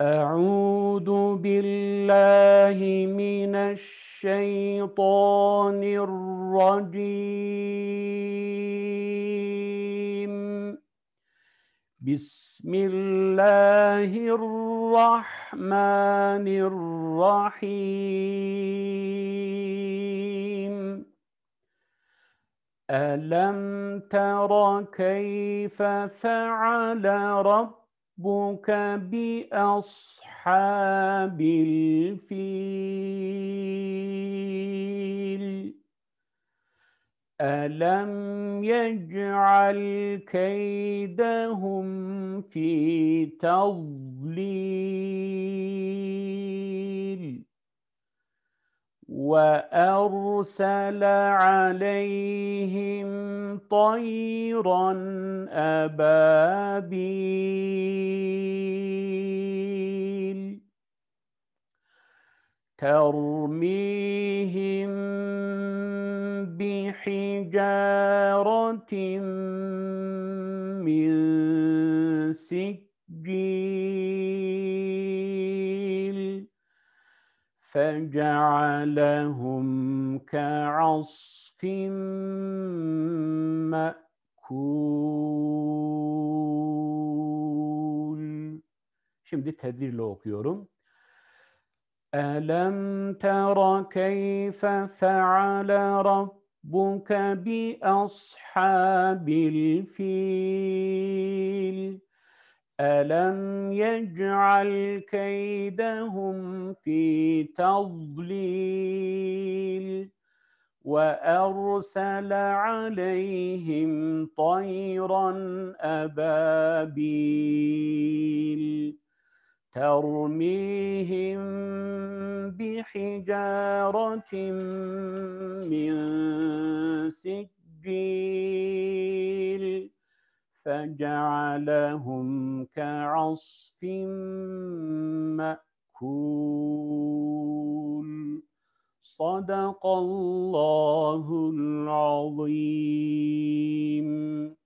أعوذ بالله من الشيطان الرجيم بسم الله الرحمن الرحيم ألم تر كيف فعل رب ربك بأصحاب الفيل ألم يجعل كيدهم في تضليل وأرسل عليهم طيرا أبابيل ترميهم بحجارة من فجعلهم كعصف مأكول Şimdi tedbirle okuyorum. ألم تر كيف فعل ربك بأصحاب الفيل ألم يجعل كيدهم في تضليل وأرسل عليهم طيرا أبابيل ترميهم بحجارة من سجيل فجعلهم كعصف مأكول صدق الله العظيم